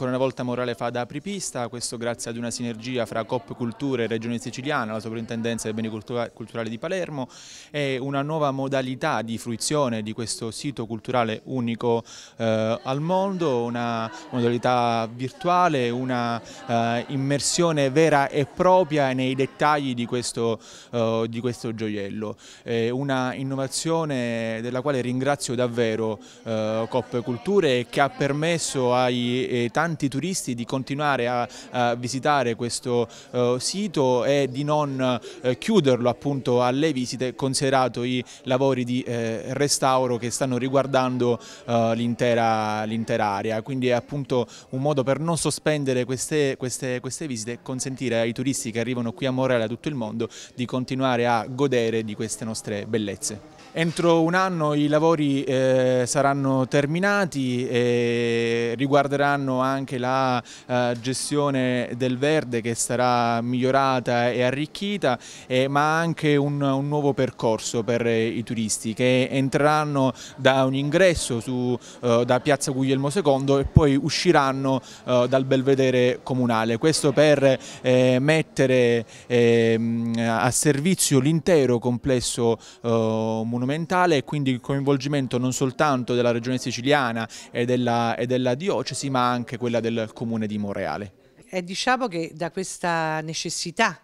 Ancora una volta Morale fa da apripista, questo grazie ad una sinergia fra COP Culture e Regione Siciliana, la Soprintendenza dei Beni Culturali di Palermo e una nuova modalità di fruizione di questo sito culturale unico eh, al mondo, una modalità virtuale, una eh, immersione vera e propria nei dettagli di questo, eh, di questo gioiello. una innovazione della quale ringrazio davvero eh, COP Culture che ha permesso ai eh, tanti tanti turisti di continuare a, a visitare questo uh, sito e di non uh, chiuderlo appunto alle visite considerato i lavori di eh, restauro che stanno riguardando uh, l'intera area. Quindi è appunto un modo per non sospendere queste, queste, queste visite e consentire ai turisti che arrivano qui a Morella da tutto il mondo di continuare a godere di queste nostre bellezze. Entro un anno i lavori eh, saranno terminati e riguarderanno anche anche la eh, gestione del verde che sarà migliorata e arricchita, eh, ma anche un, un, nuovo percorso per eh, i turisti che entreranno da un ingresso su, eh, da Piazza Guglielmo II e poi usciranno eh, dal belvedere comunale. Questo per mettere ehm, a servizio l'intero complesso monumentale e quindi il coinvolgimento non soltanto della regione siciliana e della, e della diocesi ma anche quella quella del comune di Moreale. È diciamo che da questa necessità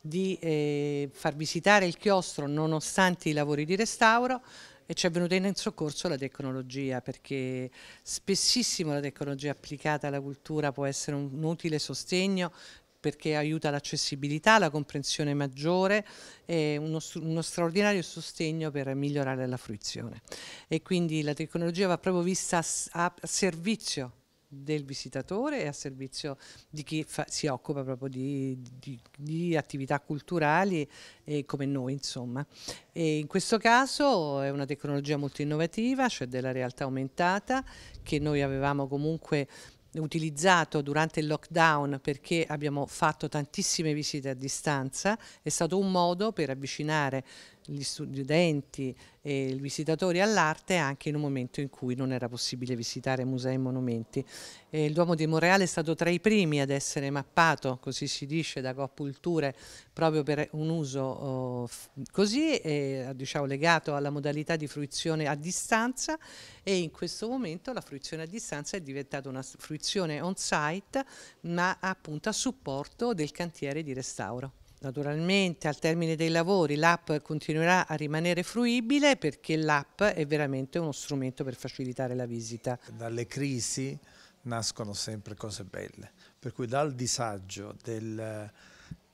di eh, far visitare il chiostro nonostante i lavori di restauro e eh, ci è venuta in soccorso la tecnologia perché spessissimo la tecnologia applicata alla cultura può essere un, un utile sostegno perché aiuta l'accessibilità, la comprensione maggiore e uno, uno, straordinario sostegno per migliorare la fruizione. E quindi la tecnologia va proprio vista a, a servizio del visitatore e a servizio di chi fa, si occupa proprio di, di, di attività culturali eh, come noi insomma. E in questo caso è una tecnologia molto innovativa, cioè della realtà aumentata che noi avevamo comunque utilizzato durante il lockdown perché abbiamo fatto tantissime visite a distanza, è stato un modo per avvicinare gli studenti e i visitatori all'arte anche in un momento in cui non era possibile visitare musei e monumenti. E il Duomo di Monreale è stato tra i primi ad essere mappato, così si dice, da Coppulture proprio per un uso oh, così, eh, diciamo, legato alla modalità di fruizione a distanza e in questo momento la fruizione a distanza è diventata una fruizione on-site ma appunto a supporto del cantiere di restauro. Naturalmente al termine dei lavori l'app continuerà a rimanere fruibile perché l'app è veramente uno strumento per facilitare la visita. Dalle crisi nascono sempre cose belle, per cui dal disagio del,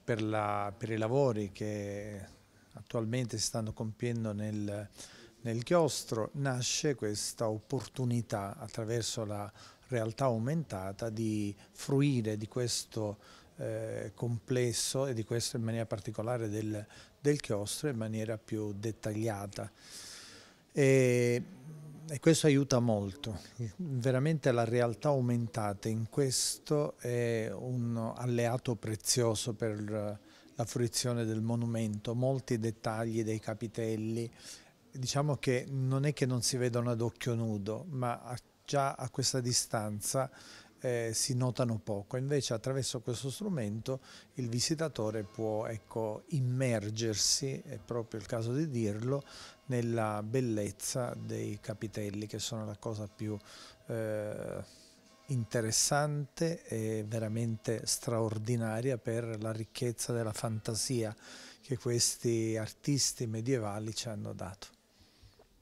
per, la, per, i lavori che attualmente si stanno compiendo nel, nel chiostro nasce questa opportunità attraverso la realtà aumentata di fruire di questo eh, complesso e di questo in maniera particolare del, del chiostro in maniera più dettagliata. E, e questo aiuta molto. Veramente la realtà aumentata in questo è un alleato prezioso per la fruizione del monumento, molti dettagli dei capitelli. Diciamo che non è che non si vedono ad occhio nudo, ma già a questa distanza eh, si notano poco, invece attraverso questo strumento il visitatore può ecco, immergersi, è proprio il caso di dirlo, nella bellezza dei capitelli che sono la cosa più eh, interessante e veramente straordinaria per la ricchezza della fantasia che questi artisti medievali ci hanno dato.